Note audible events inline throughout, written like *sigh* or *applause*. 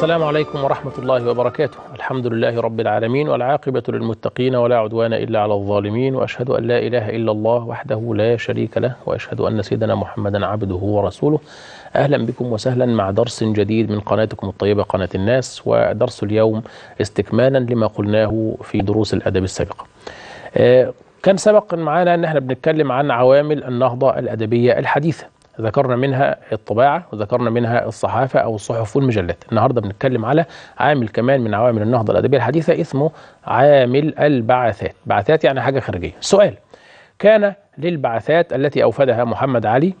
السلام عليكم ورحمة الله وبركاته الحمد لله رب العالمين والعاقبة للمتقين ولا عدوان إلا على الظالمين وأشهد أن لا إله إلا الله وحده لا شريك له وأشهد أن سيدنا محمدا عبده ورسوله أهلا بكم وسهلا مع درس جديد من قناتكم الطيبة قناة الناس ودرس اليوم استكمالا لما قلناه في دروس الأدب السابقة آه، كان سبق معنا أن احنا بنتكلم عن عوامل النهضة الأدبية الحديثة ذكرنا منها الطباعة وذكرنا منها الصحافة أو الصحف والمجلات النهاردة بنتكلم على عامل كمان من عوامل النهضة الأدبية الحديثة اسمه عامل البعثات بعثات يعني حاجة خارجية سؤال كان للبعثات التي أوفدها محمد علي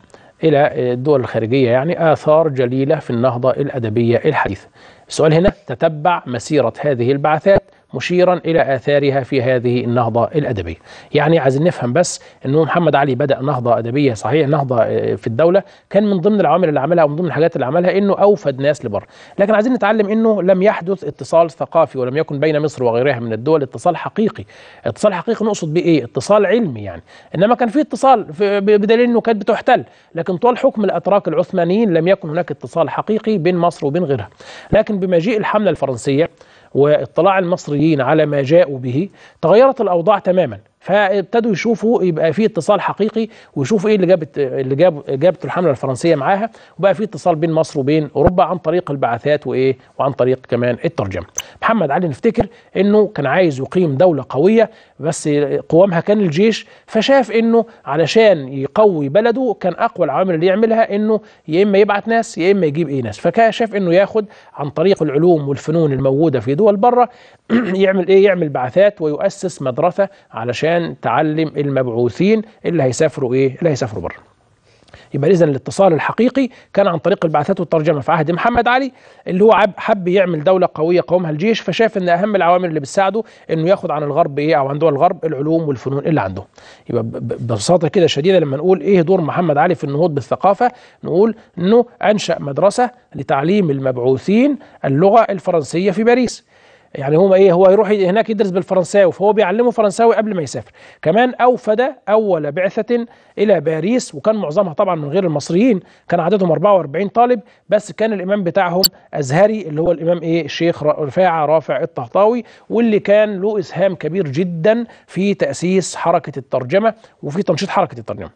إلى الدول الخارجية يعني آثار جليلة في النهضة الأدبية الحديثة السؤال هنا تتبع مسيرة هذه البعثات مشيرا إلى آثارها في هذه النهضة الأدبية يعني عايزين نفهم بس أنه محمد علي بدأ نهضة أدبية صحيح نهضة آه، في الدولة كان من ضمن العوامل اللي عملها ومن ضمن الحاجات اللي عملها أنه أوفد ناس لبره لكن عايزين نتعلم أنه لم يحدث اتصال ثقافي ولم يكن بين مصر وغيرها من الدول اتصال حقيقي اتصال حقيقي نقصد بإيه ايه اتصال علمي يعني انما كان في اتصال بدليل انه كانت بتحتل لكن طوال حكم الاتراك العثمانيين لم يكن هناك اتصال حقيقي بين مصر وبين غيرها لكن بمجيء الحمله الفرنسيه واطلاع المصريين على ما جاءوا به تغيرت الأوضاع تماما فابتدوا يشوفوا يبقى في اتصال حقيقي ويشوفوا ايه اللي جابت اللي جاب جابته الحمله الفرنسيه معاها وبقى في اتصال بين مصر وبين اوروبا عن طريق البعثات وايه وعن طريق كمان الترجمه. محمد علي نفتكر انه كان عايز يقيم دوله قويه بس قوامها كان الجيش فشاف انه علشان يقوي بلده كان اقوى العوامل اللي يعملها انه يا اما يبعت ناس يا اما يجيب ايه ناس فكان شاف انه ياخد عن طريق العلوم والفنون الموجوده في دول بره *clears throat* يعمل ايه يعمل بعثات ويؤسس مدرسه علشان علشان تعلم المبعوثين اللي هيسافروا ايه اللي هيسافروا بره يبقى اذا الاتصال الحقيقي كان عن طريق البعثات والترجمه في عهد محمد علي اللي هو حب يعمل دوله قويه قومها الجيش فشاف ان اهم العوامل اللي بتساعده انه ياخد عن الغرب ايه او عن دول الغرب العلوم والفنون اللي عنده يبقى ببساطه كده شديده لما نقول ايه دور محمد علي في النهوض بالثقافه نقول انه انشا مدرسه لتعليم المبعوثين اللغه الفرنسيه في باريس يعني هو ايه هو يروح هناك يدرس بالفرنساوي فهو بيعلمه فرنساوي قبل ما يسافر كمان اوفد اول بعثه الى باريس وكان معظمها طبعا من غير المصريين كان عددهم 44 طالب بس كان الامام بتاعهم ازهري اللي هو الامام ايه الشيخ رفاعه رافع الطهطاوي واللي كان له اسهام كبير جدا في تاسيس حركه الترجمه وفي تنشيط حركه الترجمه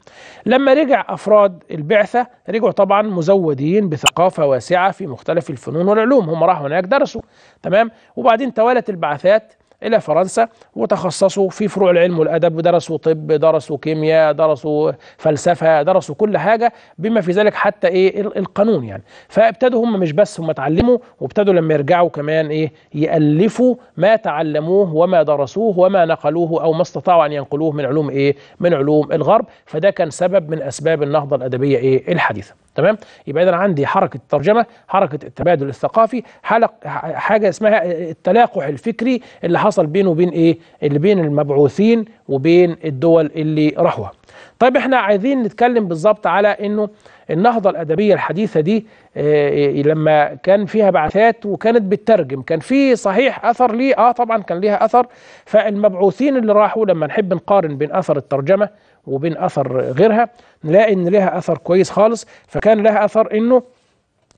لما رجع افراد البعثه رجعوا طبعا مزودين بثقافه واسعه في مختلف الفنون والعلوم هم راحوا هناك درسوا تمام وبعدين توالت البعثات إلى فرنسا وتخصصوا في فروع العلم والأدب درسوا طب درسوا كيمياء درسوا فلسفة درسوا كل حاجة بما في ذلك حتى إيه القانون يعني فابتدوا هم مش بس هم اتعلموا وابتدوا لما يرجعوا كمان إيه يألفوا ما تعلموه وما درسوه وما نقلوه أو ما استطاعوا أن ينقلوه من علوم إيه من علوم الغرب فده كان سبب من أسباب النهضة الأدبية إيه الحديثة تمام يبقى اذا عندي حركه الترجمه حركه التبادل الثقافي حلق حاجه اسمها التلاقح الفكري اللي حصل بينه وبين ايه اللي بين المبعوثين وبين الدول اللي راحوها طيب احنا عايزين نتكلم بالظبط على انه النهضه الادبيه الحديثه دي آه، لما كان فيها بعثات وكانت بتترجم كان في صحيح اثر ليه اه طبعا كان ليها اثر فالمبعوثين اللي راحوا لما نحب نقارن بين اثر الترجمه وبين اثر غيرها نلاقي ان لها اثر كويس خالص فكان لها اثر انه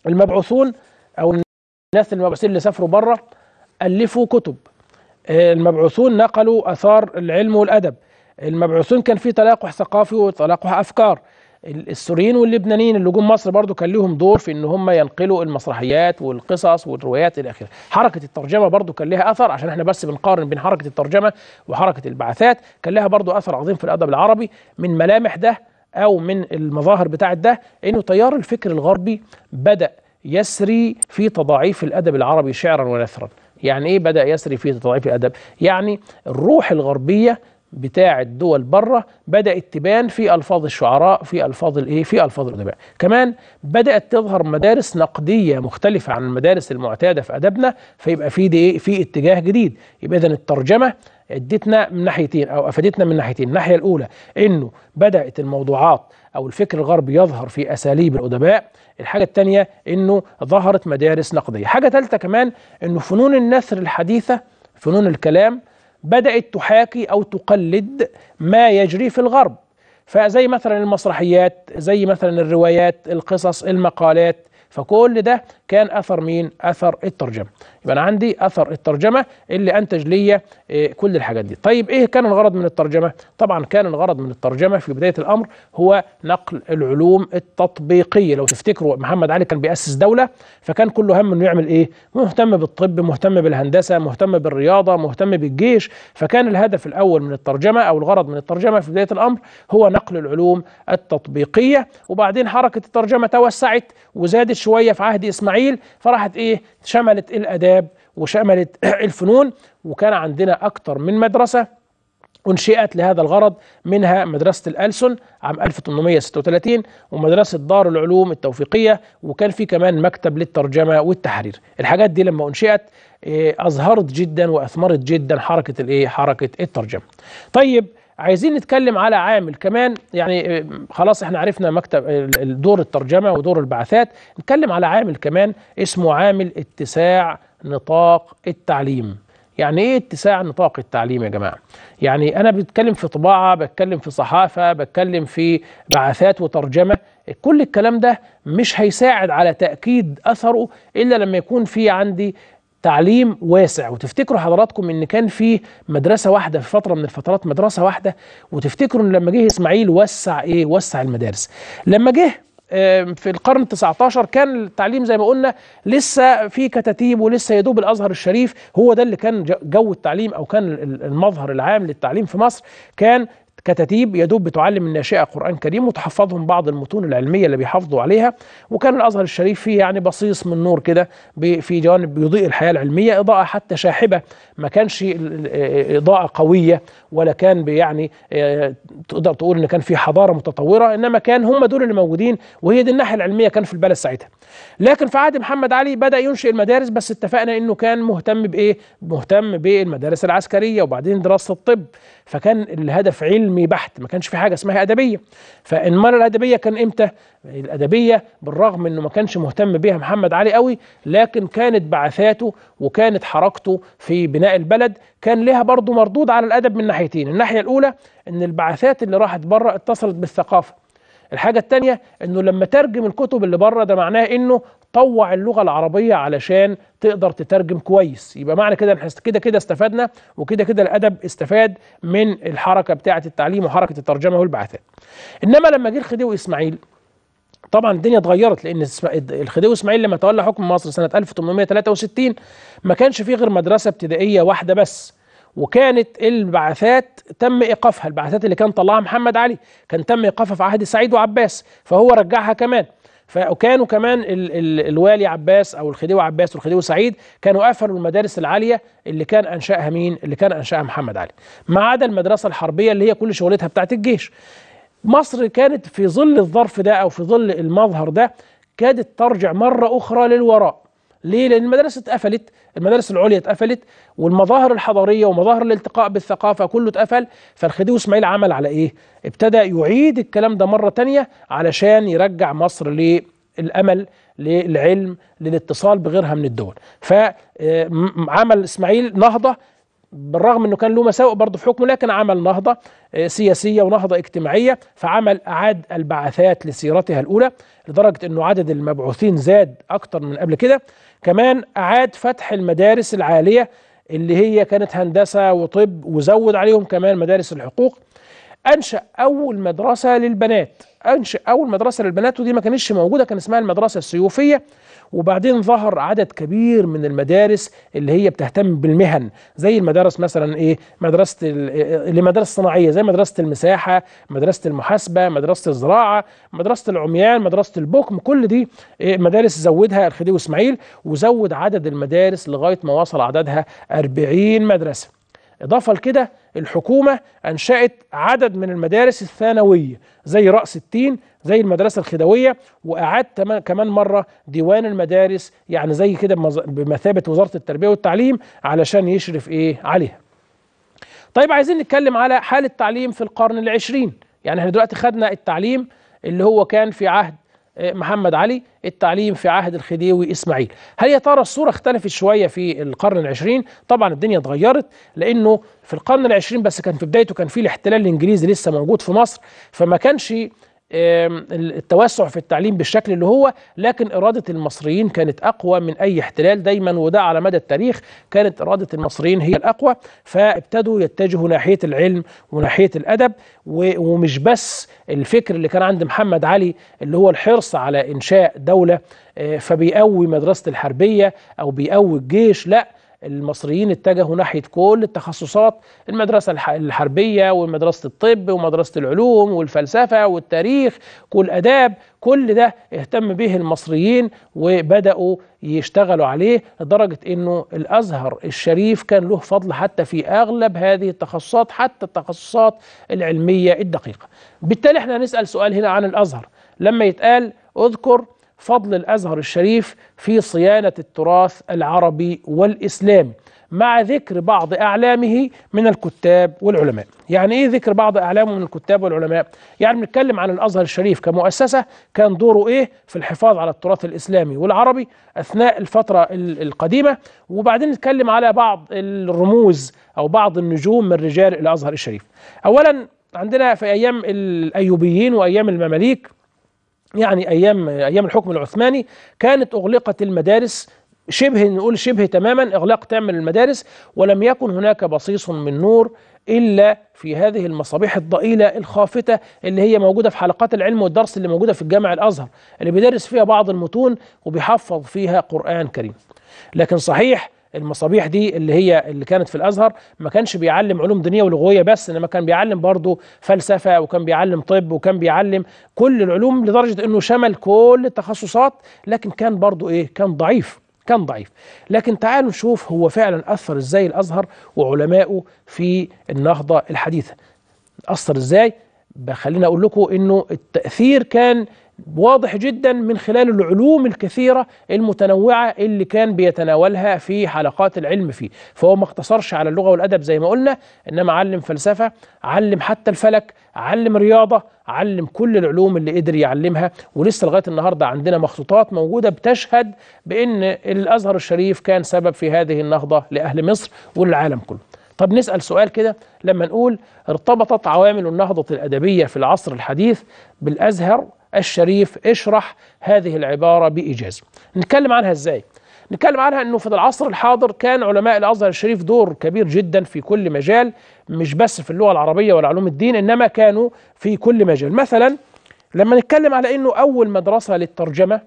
المبعوثون او الناس المبعوثين اللي سافروا بره الفوا كتب المبعوثون نقلوا اثار العلم والادب المبعوثون كان في تلاقح ثقافي وتلاقح افكار السوريين واللبنانيين اللي جم مصر برضو كان لهم دور في ان هم ينقلوا المسرحيات والقصص والروايات الى اخره حركه الترجمه برضو كان لها اثر عشان احنا بس بنقارن بين حركه الترجمه وحركه البعثات كان لها برضو اثر عظيم في الادب العربي من ملامح ده او من المظاهر بتاعه ده انه تيار الفكر الغربي بدا يسري في تضاعيف الادب العربي شعرا ونثرا يعني ايه بدا يسري في تضاعيف الادب يعني الروح الغربيه بتاع الدول بره بدات تبان في الفاظ الشعراء في الفاظ الايه في الفاظ الادباء كمان بدات تظهر مدارس نقديه مختلفه عن المدارس المعتاده في ادبنا فيبقى في ايه في اتجاه جديد يبقى اذا الترجمه ادتنا من ناحيتين او افادتنا من ناحيتين الناحيه الاولى انه بدات الموضوعات او الفكر الغربي يظهر في اساليب الادباء الحاجه الثانيه انه ظهرت مدارس نقديه حاجه ثالثه كمان انه فنون النثر الحديثه فنون الكلام بدأت تحاكي أو تقلد ما يجري في الغرب فزي مثلا المسرحيات زي مثلا الروايات القصص المقالات فكل ده كان اثر مين اثر الترجمه يبقى انا عندي اثر الترجمه اللي انتج لي آه، كل الحاجات دي طيب ايه كان الغرض من الترجمه طبعا كان الغرض من الترجمه في بدايه الامر هو نقل العلوم التطبيقيه لو تفتكروا محمد علي كان بياسس دوله فكان كله هم انه يعمل ايه مهتم بالطب مهتم بالهندسه مهتم بالرياضه مهتم بالجيش فكان الهدف الاول من الترجمه او الغرض من الترجمه في بدايه الامر هو نقل العلوم التطبيقيه وبعدين حركه الترجمه توسعت وزادت شويه في عهد اسماعيل اسماعيل فراحت ايه شملت الاداب وشملت *clears throat* الفنون وكان عندنا اكتر من مدرسه أنشئت لهذا الغرض منها مدرسة الألسن عام 1836 ومدرسة دار العلوم التوفيقية وكان في كمان مكتب للترجمة والتحرير الحاجات دي لما أنشئت أظهرت إيه، جدا وأثمرت جدا حركة الإيه حركة الترجمة طيب عايزين نتكلم على عامل كمان يعني آه، خلاص احنا عرفنا مكتب دور الترجمه ودور البعثات نتكلم على عامل كمان اسمه عامل اتساع نطاق التعليم يعني ايه اتساع نطاق التعليم يا جماعه يعني انا بتكلم في طباعه بتكلم في صحافه بتكلم في بعثات وترجمه كل الكلام ده مش هيساعد على تاكيد اثره الا لما يكون في عندي تعليم واسع وتفتكروا حضراتكم ان كان في مدرسه واحده في فتره من الفترات مدرسه واحده وتفتكروا ان لما جه اسماعيل وسع ايه وسع المدارس لما جه في القرن ال 19 كان التعليم زي ما قلنا لسه في كتاتيب ولسه يدوب الازهر الشريف هو ده اللي كان جو التعليم او كان المظهر العام للتعليم في مصر كان كتتيب يا دوب بتعلم الناشئه قران كريم وتحفظهم بعض المتون العلميه اللي بيحافظوا عليها وكان الازهر الشريف فيه يعني بصيص من نور كده في جوانب بيضيء الحياه العلميه اضاءه حتى شاحبه ما كانش آه، اضاءه قويه ولا كان يعني آه، تقدر تقول ان كان في حضاره متطوره انما كان هم دول اللي موجودين وهي دي الناحيه العلميه كان في البلد ساعتها لكن في عهد محمد علي بدا ينشئ المدارس بس اتفقنا انه كان مهتم بايه مهتم بالمدارس العسكريه وبعدين دراسه الطب فكان الهدف علمي بحت ما كانش في حاجه اسمها ادبيه فالمره الادبيه كان امتى الادبيه بالرغم انه ما كانش مهتم بيها محمد علي قوي لكن كانت بعثاته وكانت حركته في بناء البلد كان لها برضه مردود على الادب من ناحيتين الناحيه الاولى ان البعثات اللي راحت بره اتصلت بالثقافه الحاجة التانية انه لما ترجم الكتب اللي بره ده معناه انه طوع اللغة العربية علشان تقدر تترجم كويس يبقى معنى كده احنا كده كده استفدنا وكده كده الادب استفاد من الحركة بتاعة التعليم وحركة الترجمة والبعثات انما لما جه الخديوي اسماعيل طبعا الدنيا اتغيرت لان الخديوي اسماعيل لما تولى حكم مصر سنه 1863 ما كانش فيه غير مدرسه ابتدائيه واحده بس وكانت البعثات تم ايقافها البعثات اللي كان طلعها محمد علي كان تم ايقافها في عهد سعيد وعباس فهو رجعها كمان فكانوا كمان ال ال الوالي عباس او الخديوي عباس والخديوي سعيد كانوا قفلوا المدارس العاليه اللي كان انشاها مين؟ اللي كان انشاها محمد علي. ما عدا المدرسه الحربيه اللي هي كل شغلتها بتاعت الجيش. مصر كانت في ظل الظرف ده او في ظل المظهر ده كادت ترجع مره اخرى للوراء. ليه؟ لأن المدارس اتقفلت، المدارس العليا اتقفلت والمظاهر الحضارية ومظاهر الالتقاء بالثقافة كله اتقفل، فالخديوي إسماعيل عمل على إيه؟ ابتدى يعيد الكلام ده مرة تانية علشان يرجع مصر للأمل للعلم للاتصال بغيرها من الدول فعمل آه، إسماعيل نهضة بالرغم انه كان له مساوئ برضه في حكمه لكن عمل نهضه آه، سياسيه ونهضه اجتماعيه فعمل اعاد البعثات لسيرتها الاولى لدرجه انه عدد المبعوثين زاد اكتر من قبل كده كمان اعاد فتح المدارس العاليه اللي هي كانت هندسه وطب وزود عليهم كمان مدارس الحقوق انشا اول مدرسه للبنات انشا اول مدرسه للبنات ودي ما كانتش موجوده كان اسمها المدرسه السيوفيه وبعدين ظهر عدد كبير من المدارس اللي هي بتهتم بالمهن زي المدارس مثلا ايه مدرسه إيه؟ اللي مدارس صناعيه زي مدرسه المساحه مدرسه المحاسبه مدرسه الزراعه مدرسه العميان مدرسه البكم كل دي إيه مدارس زودها الخديوي اسماعيل وزود عدد المدارس لغايه ما وصل عددها 40 مدرسه إضافة لكده الحكومة أنشأت عدد من المدارس الثانوية زي رأس التين زي المدرسة الخدوية وأعاد كمان مرة ديوان المدارس يعني زي كده بمثابة وزارة التربية والتعليم علشان يشرف إيه عليها طيب عايزين نتكلم على حال التعليم في القرن العشرين يعني احنا دلوقتي خدنا التعليم اللي هو كان في عهد آه، محمد علي التعليم في عهد الخديوي إسماعيل هل يا ترى الصورة اختلفت شوية في القرن العشرين طبعا الدنيا اتغيرت لأنه في القرن العشرين بس كان في بدايته كان في الاحتلال الإنجليزي لسه موجود في مصر فما كانش التوسع في التعليم بالشكل اللي هو لكن إرادة المصريين كانت أقوى من أي احتلال دايما وده على مدى التاريخ كانت إرادة المصريين هي الأقوى فابتدوا يتجهوا ناحية العلم وناحية الأدب ومش بس الفكر اللي كان عند محمد علي اللي هو الحرص على إنشاء دولة آه، فبيقوي مدرسة الحربية أو بيقوي الجيش لأ المصريين اتجهوا ناحيه كل التخصصات المدرسه الحربيه ومدرسه الطب ومدرسه العلوم والفلسفه والتاريخ كل اداب كل ده اهتم به المصريين وبداوا يشتغلوا عليه لدرجه انه الازهر الشريف كان له فضل حتى في اغلب هذه التخصصات حتى التخصصات العلميه الدقيقه. بالتالي احنا هنسال سؤال هنا عن الازهر لما يتقال اذكر فضل الازهر الشريف في صيانه التراث العربي والاسلامي مع ذكر بعض اعلامه من الكتاب والعلماء. يعني ايه ذكر بعض اعلامه من الكتاب والعلماء؟ يعني بنتكلم عن الازهر الشريف كمؤسسه كان دوره ايه في الحفاظ على التراث الاسلامي والعربي اثناء الفتره القديمه وبعدين نتكلم على بعض الرموز او بعض النجوم من رجال الازهر الشريف. اولا عندنا في ايام الايوبيين وايام المماليك يعني ايام ايام الحكم العثماني كانت اغلقت المدارس شبه نقول شبه تماما اغلاق تام للمدارس ولم يكن هناك بصيص من نور الا في هذه المصابيح الضئيله الخافته اللي هي موجوده في حلقات العلم والدرس اللي موجوده في الجامع الازهر اللي بيدرس فيها بعض المتون وبيحفظ فيها قران كريم لكن صحيح المصابيح دي اللي هي اللي كانت في الازهر ما كانش بيعلم علوم دينيه ولغويه بس انما كان بيعلم برضه فلسفه وكان بيعلم طب وكان بيعلم كل العلوم لدرجه انه شمل كل التخصصات لكن كان برضه ايه كان ضعيف كان ضعيف لكن تعالوا نشوف هو فعلا اثر ازاي الازهر وعلمائه في النهضه الحديثه اثر ازاي خليني اقول لكم انه التاثير كان واضح جدا من خلال العلوم الكثيرة المتنوعة اللي كان بيتناولها في حلقات العلم فيه فهو ما اقتصرش على اللغة والأدب زي ما قلنا إنما علم فلسفة علم حتى الفلك علم رياضة علم كل العلوم اللي قدر يعلمها ولسه لغاية النهاردة عندنا مخطوطات موجودة بتشهد بأن الأزهر الشريف كان سبب في هذه النهضة لأهل مصر والعالم كله طب نسأل سؤال كده لما نقول ارتبطت عوامل النهضة الأدبية في العصر الحديث بالأزهر الشريف اشرح هذه العبارة بإيجاز نتكلم عنها إزاي نتكلم عنها أنه في العصر الحاضر كان علماء الأزهر الشريف دور كبير جدا في كل مجال مش بس في اللغة العربية والعلوم الدين إنما كانوا في كل مجال مثلا لما نتكلم على أنه أول مدرسة للترجمة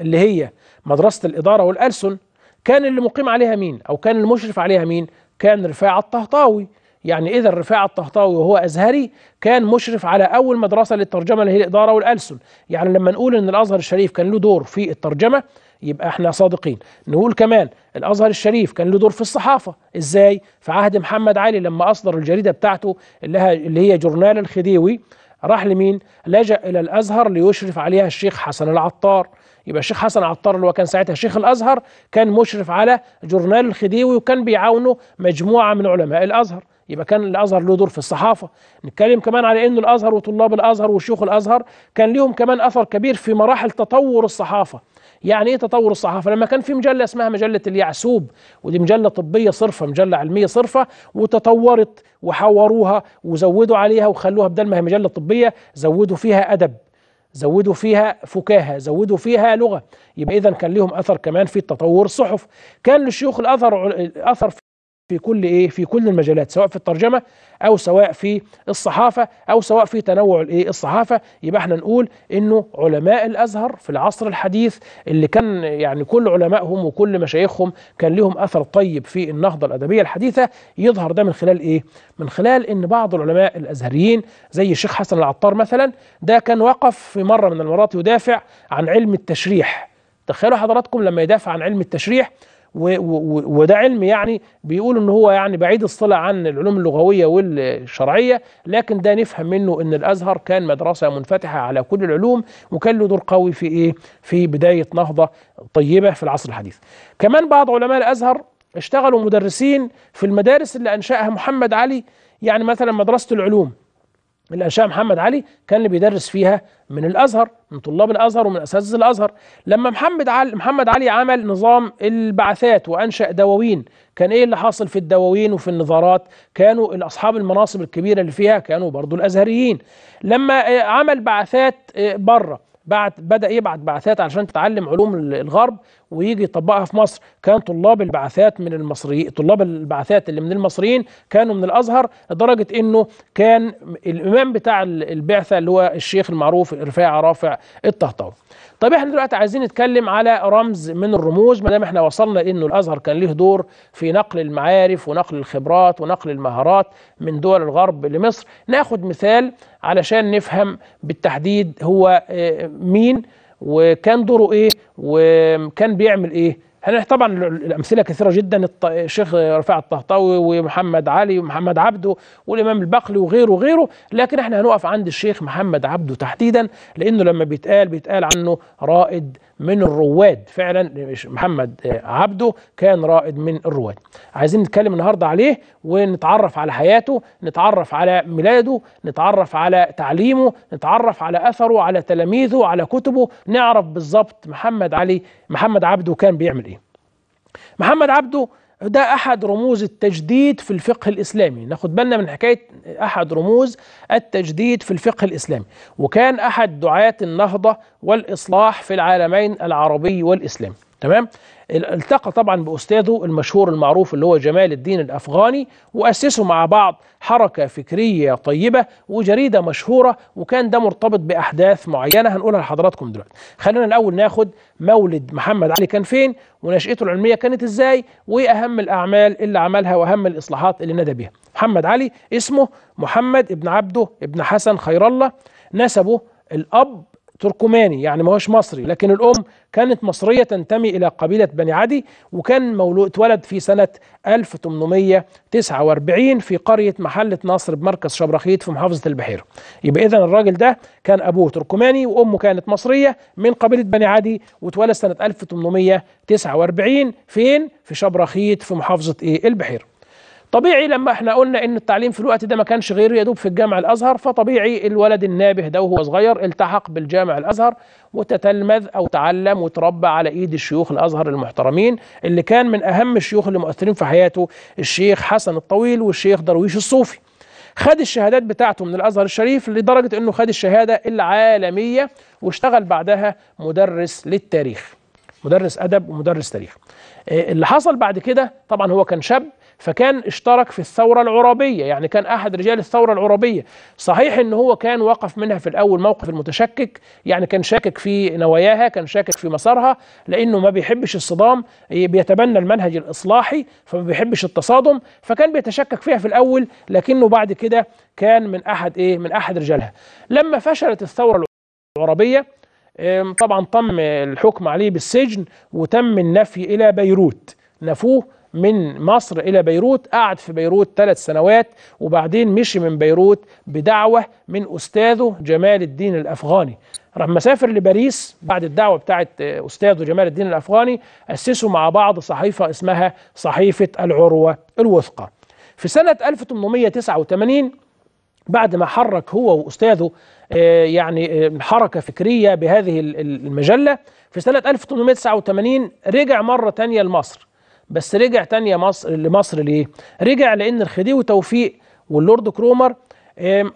اللي هي مدرسة الإدارة والألسن كان اللي مقيم عليها مين أو كان المشرف عليها مين كان رفاعة الطهطاوي يعني إذا رفاعة الطهطاوي وهو أزهري كان مشرف على أول مدرسة للترجمة اللي هي الإدارة والألسن يعني لما نقول إن الأزهر الشريف كان له دور في الترجمة يبقى احنا صادقين نقول كمان الازهر الشريف كان له دور في الصحافه ازاي في عهد محمد علي لما اصدر الجريده بتاعته اللي هي جورنال الخديوي راح لمين لجأ الى الازهر ليشرف عليها الشيخ حسن العطار يبقى الشيخ حسن عطار اللي هو كان ساعتها شيخ الازهر كان مشرف على جورنال الخديوي وكان بيعاونه مجموعه من علماء الازهر يبقى كان الازهر له دور في الصحافه نتكلم كمان على انه الازهر وطلاب الازهر وشيوخ الازهر كان ليهم كمان اثر كبير في مراحل تطور الصحافه يعني ايه تطور الصحافه لما كان في مجله اسمها مجله اليعسوب ودي مجله طبيه صرفه مجله علميه صرفه وتطورت وحوروها وزودوا عليها وخلوها بدل ما هي مجله طبيه زودوا فيها ادب زودوا فيها فكاهه زودوا فيها لغه يبقى اذا كان لهم اثر كمان في تطور الصحف كان للشيوخ الاثر اثر في كل ايه في كل المجالات سواء في الترجمه او سواء في الصحافه او سواء في تنوع الايه الصحافه يبقى احنا نقول انه علماء الازهر في العصر الحديث اللي كان يعني كل علمائهم وكل مشايخهم كان لهم اثر طيب في النهضه الادبيه الحديثه يظهر ده من خلال ايه من خلال ان بعض العلماء الازهريين زي الشيخ حسن العطار مثلا ده كان وقف في مره من المرات يدافع عن علم التشريح تخيلوا حضراتكم لما يدافع عن علم التشريح وده علم يعني بيقول ان هو يعني بعيد الصله عن العلوم اللغويه والشرعيه لكن ده نفهم منه ان الازهر كان مدرسه منفتحه على كل العلوم وكان له دور قوي في ايه في بدايه نهضه طيبه في العصر الحديث كمان بعض علماء الازهر اشتغلوا مدرسين في المدارس اللي انشاها محمد علي يعني مثلا مدرسه العلوم اللي محمد علي كان اللي بيدرس فيها من الازهر من طلاب الازهر ومن اساتذه الازهر لما محمد علي محمد علي عمل نظام البعثات وانشا دواوين كان ايه اللي حاصل في الدواوين وفي النظارات كانوا اصحاب المناصب الكبيره اللي فيها كانوا برضو الازهريين لما آه، عمل بعثات بره آه، بعد بدا يبعت بعثات علشان تتعلم علوم الغرب ويجي يطبقها في مصر كان طلاب البعثات من المصري طلاب البعثات اللي من المصريين كانوا من الازهر لدرجه انه كان الامام بتاع البعثه اللي هو الشيخ المعروف رفاعه رافع الطهطاوي طب احنا دلوقتي عايزين نتكلم على رمز من الرموز ما دام احنا وصلنا انه الازهر كان ليه دور في نقل المعارف ونقل الخبرات ونقل المهارات من دول الغرب لمصر ناخد مثال علشان نفهم بالتحديد هو آه، مين وكان دوره ايه وكان بيعمل ايه احنا طبعا الامثله كثيره جدا الشيخ رفاع الطهطاوي ومحمد علي ومحمد عبده والامام البقلي وغيره وغيره لكن احنا هنقف عند الشيخ محمد عبده تحديدا لانه لما بيتقال بيتقال عنه رائد من الرواد فعلا محمد آه، عبده كان رائد من الرواد عايزين نتكلم النهارده عليه ونتعرف على حياته نتعرف على ميلاده نتعرف على تعليمه نتعرف على اثره على تلاميذه على كتبه نعرف بالظبط محمد علي محمد عبده كان بيعمل ايه محمد عبده ده احد رموز التجديد في الفقه الاسلامي ناخد بالنا من حكايه احد رموز التجديد في الفقه الاسلامي وكان احد دعاه النهضه والاصلاح في العالمين العربي والاسلامي تمام التقى طبعا باستاذه المشهور المعروف اللي هو جمال الدين الافغاني واسسوا مع بعض حركه فكريه طيبه وجريده مشهوره وكان ده مرتبط باحداث معينه هنقولها لحضراتكم دلوقتي خلينا الاول ناخد مولد محمد علي كان فين ونشأته العلميه كانت ازاي واهم الاعمال اللي عملها واهم الاصلاحات اللي نادى بها. محمد علي اسمه محمد ابن عبده ابن حسن خير الله نسبه الاب تركماني يعني ما هوش مصري لكن الأم كانت مصرية تنتمي إلى قبيلة بني عدي وكان مولود اتولد في سنة 1849 في قرية محلة نصر بمركز شبرخيت في محافظة البحيرة يبقى إذا الراجل ده كان أبوه تركماني وأمه كانت مصرية من قبيلة بني عدي واتولد سنة 1849 فين؟ في شبرخيت في محافظة إيه؟ البحيرة طبيعي لما احنا قلنا ان التعليم في الوقت ده ما كانش غير يدوب في الجامع الازهر فطبيعي الولد النابه ده وهو صغير التحق بالجامع الازهر وتتلمذ او تعلم وتربى على ايد الشيوخ الازهر المحترمين اللي كان من اهم الشيوخ اللي مؤثرين في حياته الشيخ حسن الطويل والشيخ درويش الصوفي خد الشهادات بتاعته من الازهر الشريف لدرجه انه خد الشهاده العالميه واشتغل بعدها مدرس للتاريخ مدرس ادب ومدرس تاريخ آه، اللي حصل بعد كده طبعا هو كان شاب فكان اشترك في الثورة العرابية يعني كان أحد رجال الثورة العرابية صحيح أن هو كان وقف منها في الأول موقف المتشكك يعني كان شاكك في نواياها كان شاكك في مسارها لأنه ما بيحبش الصدام بيتبنى المنهج الإصلاحي فما بيحبش التصادم فكان بيتشكك فيها في الأول لكنه بعد كده كان من أحد إيه من أحد رجالها لما فشلت الثورة العربية طبعا تم الحكم عليه بالسجن وتم النفي إلى بيروت نفوه من مصر إلى بيروت قعد في بيروت ثلاث سنوات وبعدين مشي من بيروت بدعوة من أستاذه جمال الدين الأفغاني راح مسافر لباريس بعد الدعوة بتاعت أستاذه جمال الدين الأفغاني أسسوا مع بعض صحيفة اسمها صحيفة العروة الوثقى في سنة 1889 بعد ما حرك هو وأستاذه آه، يعني آه، حركة فكرية بهذه المجلة في سنة 1889 رجع مرة تانية لمصر بس رجع تانية مصر لمصر ليه؟ رجع لأن الخديوي توفيق واللورد كرومر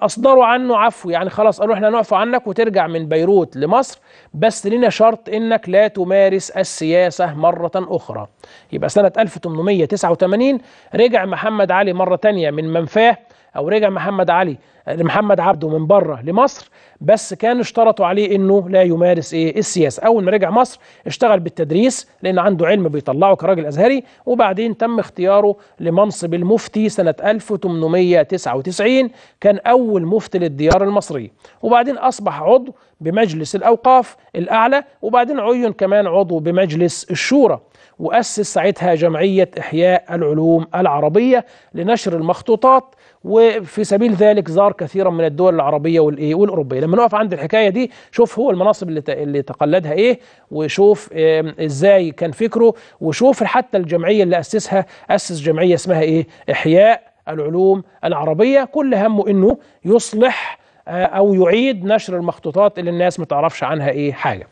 اصدروا عنه عفو يعني خلاص قالوا احنا نعفو عنك وترجع من بيروت لمصر بس لنا شرط انك لا تمارس السياسه مره اخرى يبقى سنه 1889 رجع محمد علي مره تانية من منفاه او رجع محمد علي لمحمد عبده من بره لمصر بس كان اشترطوا عليه انه لا يمارس ايه السياسه اول ما رجع مصر اشتغل بالتدريس لان عنده علم بيطلعه كراجل ازهري وبعدين تم اختياره لمنصب المفتي سنه 1899 كان اول مفتي للديار المصريه وبعدين اصبح عضو بمجلس الاوقاف الاعلى وبعدين عين كمان عضو بمجلس الشورى وأسس ساعتها جمعية إحياء العلوم العربية لنشر المخطوطات وفي سبيل ذلك زار استثمار كثيرا من الدول العربيه والايه والاوروبيه لما نقف عند الحكايه دي شوف هو المناصب اللي اللي تقلدها ايه وشوف ازاي كان فكره وشوف حتى الجمعيه اللي اسسها اسس جمعيه اسمها ايه احياء العلوم العربيه كل همه انه يصلح آه، او يعيد نشر المخطوطات اللي الناس ما تعرفش عنها ايه حاجه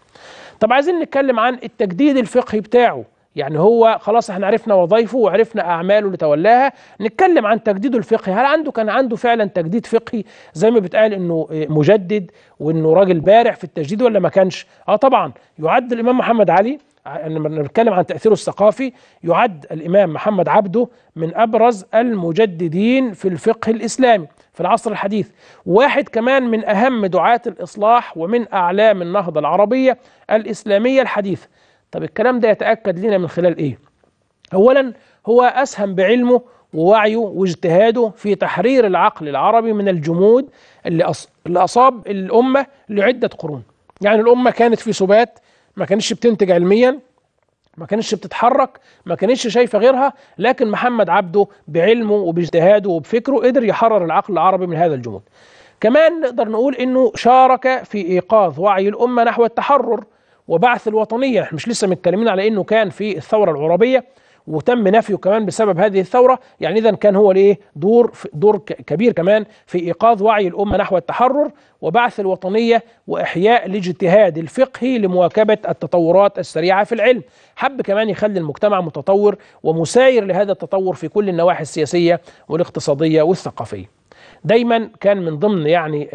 طب عايزين نتكلم عن التجديد الفقهي بتاعه يعني هو خلاص احنا عرفنا وظائفه وعرفنا اعماله اللي تولاها نتكلم عن تجديده الفقهي هل عنده كان عنده فعلا تجديد فقهي زي ما بيتقال انه مجدد وانه راجل بارع في التجديد ولا ما كانش اه طبعا يعد الامام محمد علي يعني لما نتكلم عن تاثيره الثقافي يعد الامام محمد عبده من ابرز المجددين في الفقه الاسلامي في العصر الحديث واحد كمان من اهم دعاة الاصلاح ومن اعلام النهضه العربيه الاسلاميه الحديثه طب الكلام ده يتأكد لنا من خلال إيه؟ أولا هو أسهم بعلمه ووعيه واجتهاده في تحرير العقل العربي من الجمود اللي, اللي أصاب الأمة لعدة قرون يعني الأمة كانت في سبات ما كانتش بتنتج علميا ما كانتش بتتحرك ما كانتش شايفه غيرها لكن محمد عبده بعلمه وباجتهاده وبفكره قدر يحرر العقل العربي من هذا الجمود كمان نقدر نقول انه شارك في ايقاظ وعي الامه نحو التحرر وبعث الوطنية مش لسه متكلمين على أنه كان في الثورة العربية وتم نفيه كمان بسبب هذه الثوره يعني اذا كان هو ليه دور دور كبير كمان في ايقاظ وعي الامه نحو التحرر وبعث الوطنيه واحياء الاجتهاد الفقهي لمواكبه التطورات السريعه في العلم حب كمان يخلي المجتمع متطور ومساير لهذا التطور في كل النواحي السياسيه والاقتصاديه والثقافيه دايما كان من ضمن يعني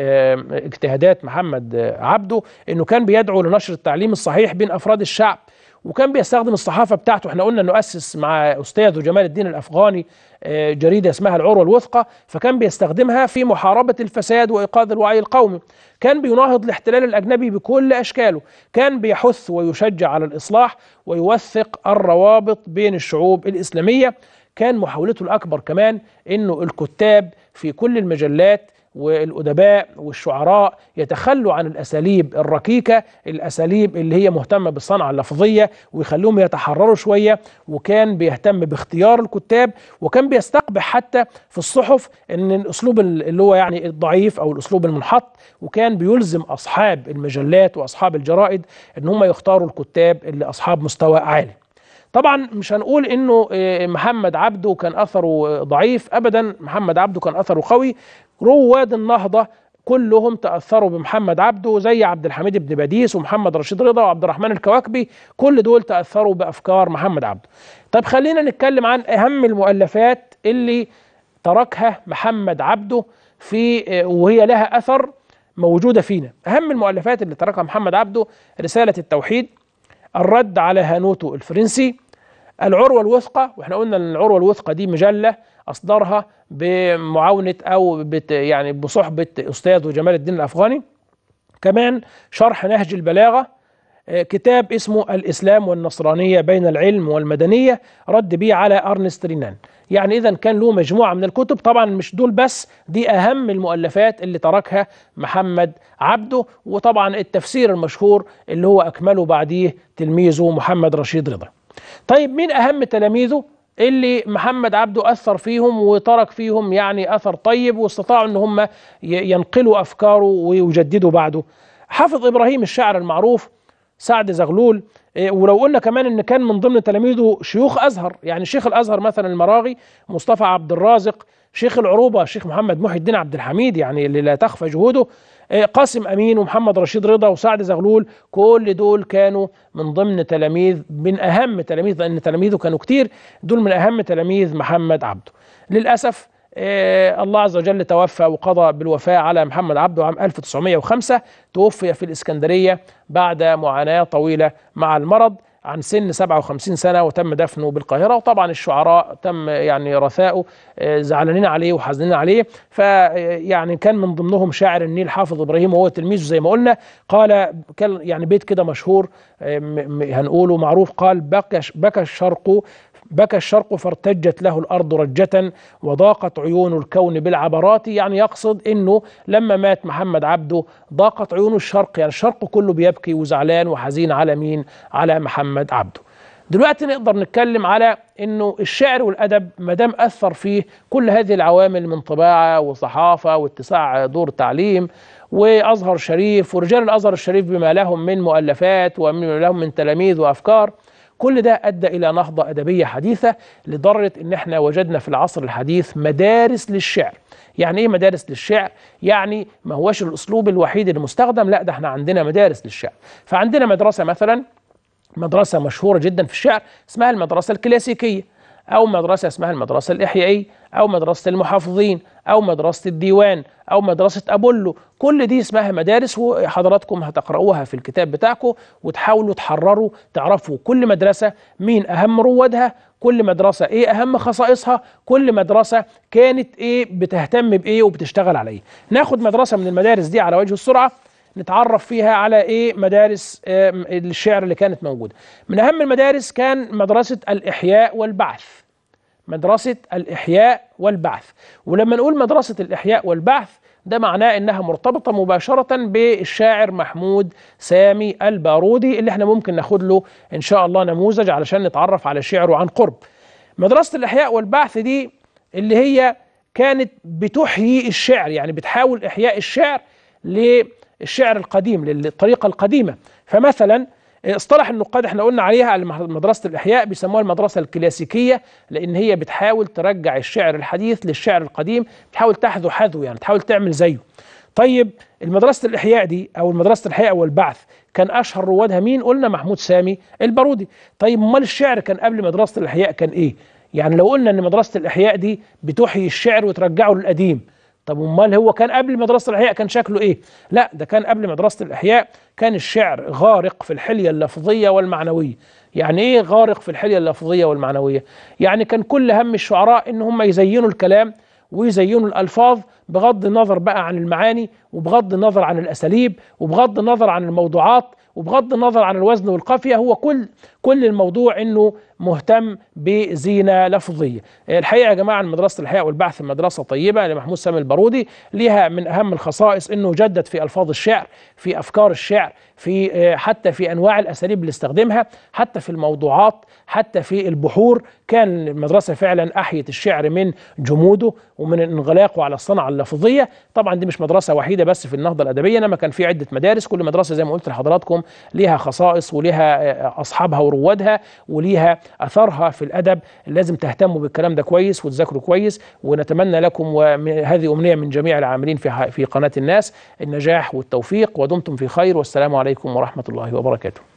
اجتهادات محمد آه، عبده انه كان بيدعو لنشر التعليم الصحيح بين افراد الشعب وكان بيستخدم الصحافة بتاعته احنا قلنا انه اسس مع أستاذه جمال الدين الأفغاني آه، جريدة اسمها العروة الوثقة فكان بيستخدمها في محاربة الفساد وإيقاظ الوعي القومي كان بيناهض الاحتلال الأجنبي بكل أشكاله كان بيحث ويشجع على الإصلاح ويوثق الروابط بين الشعوب الإسلامية كان محاولته الأكبر كمان أنه الكتاب في كل المجلات والأدباء والشعراء يتخلوا عن الأساليب الركيكة الأساليب اللي هي مهتمة بالصنعة اللفظية ويخلوهم يتحرروا شوية وكان بيهتم باختيار الكتاب وكان بيستقبح حتى في الصحف أن الأسلوب اللي هو يعني الضعيف أو الأسلوب المنحط وكان بيلزم أصحاب المجلات وأصحاب الجرائد أن هم يختاروا الكتاب اللي أصحاب مستوى عالي طبعا مش هنقول انه آه، محمد عبده كان اثره ضعيف ابدا محمد عبده كان اثره قوي رواد النهضه كلهم تاثروا بمحمد عبده زي عبد الحميد بن باديس ومحمد رشيد رضا وعبد الرحمن الكواكبي كل دول تاثروا بافكار محمد عبده طب خلينا نتكلم عن اهم المؤلفات اللي تركها محمد عبده في آه، وهي لها اثر موجوده فينا اهم المؤلفات اللي تركها محمد عبده رساله التوحيد الرد على هانوتو الفرنسي العروة الوثقى واحنا قلنا ان العروة الوثقى دي مجلة اصدرها بمعاونة او بت يعني بصحبة استاذ جمال الدين الافغاني كمان شرح نهج البلاغة آه، كتاب اسمه الإسلام والنصرانية بين العلم والمدنية رد بيه على أرنست رينان يعني إذا كان له مجموعة من الكتب طبعا مش دول بس دي أهم المؤلفات اللي تركها محمد عبده وطبعا التفسير المشهور اللي هو أكمله بعديه تلميذه محمد رشيد رضا طيب مين أهم تلاميذه اللي محمد عبده أثر فيهم وترك فيهم يعني أثر طيب واستطاعوا أن هم ينقلوا أفكاره ويجددوا بعده حافظ إبراهيم الشاعر المعروف سعد زغلول آه، ولو قلنا كمان ان كان من ضمن تلاميذه شيوخ ازهر يعني شيخ الازهر مثلا المراغي مصطفى عبد الرازق شيخ العروبه شيخ محمد محي الدين عبد الحميد يعني اللي لا تخفى جهوده آه، قاسم امين ومحمد رشيد رضا وسعد زغلول كل دول كانوا من ضمن تلاميذ من اهم تلاميذ لان تلاميذه كانوا كتير دول من اهم تلاميذ محمد عبده للاسف آه، الله عز وجل توفى وقضى بالوفاة على محمد عبده عام 1905 توفي في الإسكندرية بعد معاناة طويلة مع المرض عن سن 57 سنة وتم دفنه بالقاهرة وطبعا الشعراء تم يعني رثاؤه آه، زعلانين عليه وحزنين عليه فيعني آه، كان من ضمنهم شاعر النيل حافظ إبراهيم وهو تلميذه زي ما قلنا قال يعني بيت كده مشهور آه، هنقوله معروف قال بكى بكى الشرق بكى الشرق فارتجت له الأرض رجة وضاقت عيون الكون بالعبرات يعني يقصد أنه لما مات محمد عبده ضاقت عيون الشرق يعني الشرق كله بيبكي وزعلان وحزين على مين على محمد عبده دلوقتي نقدر نتكلم على انه الشعر والادب ما دام اثر فيه كل هذه العوامل من طباعه وصحافه واتساع دور تعليم وازهر شريف ورجال الازهر الشريف بما لهم من مؤلفات ومن لهم من تلاميذ وافكار كل ده أدى إلى نهضة أدبية حديثة لدرجة إن إحنا وجدنا في العصر الحديث مدارس للشعر يعني ايه مدارس للشعر يعني ما هوش الاسلوب الوحيد المستخدم لا ده احنا عندنا مدارس للشعر فعندنا مدرسه مثلا مدرسه مشهوره جدا في الشعر اسمها المدرسه الكلاسيكيه أو مدرسة اسمها المدرسة الإحيائية أو مدرسة المحافظين أو مدرسة الديوان أو مدرسة أبولو كل دي اسمها مدارس وحضراتكم هتقرأوها في الكتاب بتاعكم وتحاولوا تحرروا تعرفوا كل مدرسة مين أهم روادها كل مدرسة إيه أهم خصائصها كل مدرسة كانت إيه بتهتم بإيه وبتشتغل عليه إيه. ناخد مدرسة من المدارس دي على وجه السرعة نتعرف فيها على ايه مدارس الشعر اللي كانت موجوده من اهم المدارس كان مدرسه الاحياء والبعث مدرسه الاحياء والبعث ولما نقول مدرسه الاحياء والبعث ده معناه انها مرتبطه مباشره بالشاعر محمود سامي البارودي اللي احنا ممكن ناخد له ان شاء الله نموذج علشان نتعرف على شعره عن قرب مدرسه الاحياء والبعث دي اللي هي كانت بتحيي الشعر يعني بتحاول احياء الشعر ل الشعر القديم للطريقة القديمة فمثلا اصطلح النقاد احنا قلنا عليها على مدرسة الإحياء بيسموها المدرسة الكلاسيكية لأن هي بتحاول ترجع الشعر الحديث للشعر القديم بتحاول تحذو حذو يعني تحاول تعمل زيه طيب المدرسة الإحياء دي أو المدرسة الإحياء والبعث كان أشهر روادها مين؟ قلنا محمود سامي البارودي طيب أمال الشعر كان قبل مدرسة الإحياء كان إيه؟ يعني لو قلنا أن مدرسة الإحياء دي بتحيي الشعر وترجعه للقديم طب امال هو كان قبل مدرسه الاحياء كان شكله ايه لا ده كان قبل مدرسه الاحياء كان الشعر غارق في الحليه اللفظيه والمعنويه يعني ايه غارق في الحليه اللفظيه والمعنويه يعني كان كل هم الشعراء ان هم يزينوا الكلام ويزينوا الالفاظ بغض النظر بقى عن المعاني وبغض النظر عن الاساليب وبغض النظر عن الموضوعات وبغض النظر عن الوزن والقافيه هو كل كل الموضوع انه مهتم بزينه لفظيه الحقيقه يا جماعه المدرسه الحياء والبعث مدرسه طيبه لمحمود سامي البارودي ليها من اهم الخصائص انه جدد في الفاظ الشعر في افكار الشعر في آه، حتى في انواع الاساليب اللي استخدمها حتى في الموضوعات حتى في البحور كان المدرسه فعلا احيت الشعر من جموده ومن انغلاقه على الصنعه اللفظيه طبعا دي مش مدرسه وحيده بس في النهضه الادبيه انما كان في عده مدارس كل مدرسه زي ما قلت لحضراتكم ليها خصائص ولها آه، اصحابها روادها وليها أثرها في الأدب لازم تهتموا بالكلام ده كويس وتذاكروا كويس ونتمنى لكم وهذه أمنية من جميع العاملين في في قناة الناس النجاح والتوفيق ودمتم في خير والسلام عليكم ورحمة الله وبركاته